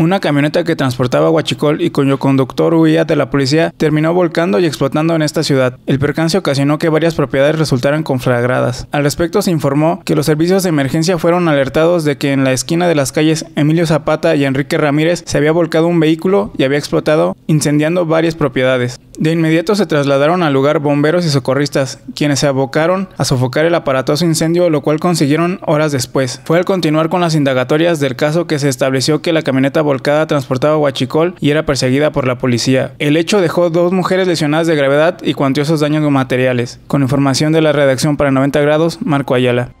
Una camioneta que transportaba guachicol y cuyo conductor huía de la policía terminó volcando y explotando en esta ciudad. El percance ocasionó que varias propiedades resultaran conflagradas. Al respecto se informó que los servicios de emergencia fueron alertados de que en la esquina de las calles Emilio Zapata y Enrique Ramírez se había volcado un vehículo y había explotado, incendiando varias propiedades. De inmediato se trasladaron al lugar bomberos y socorristas, quienes se abocaron a sofocar el aparatoso incendio, lo cual consiguieron horas después. Fue al continuar con las indagatorias del caso que se estableció que la camioneta volcada transportaba guachicol y era perseguida por la policía. El hecho dejó dos mujeres lesionadas de gravedad y cuantiosos daños materiales. Con información de la redacción para 90 grados, Marco Ayala.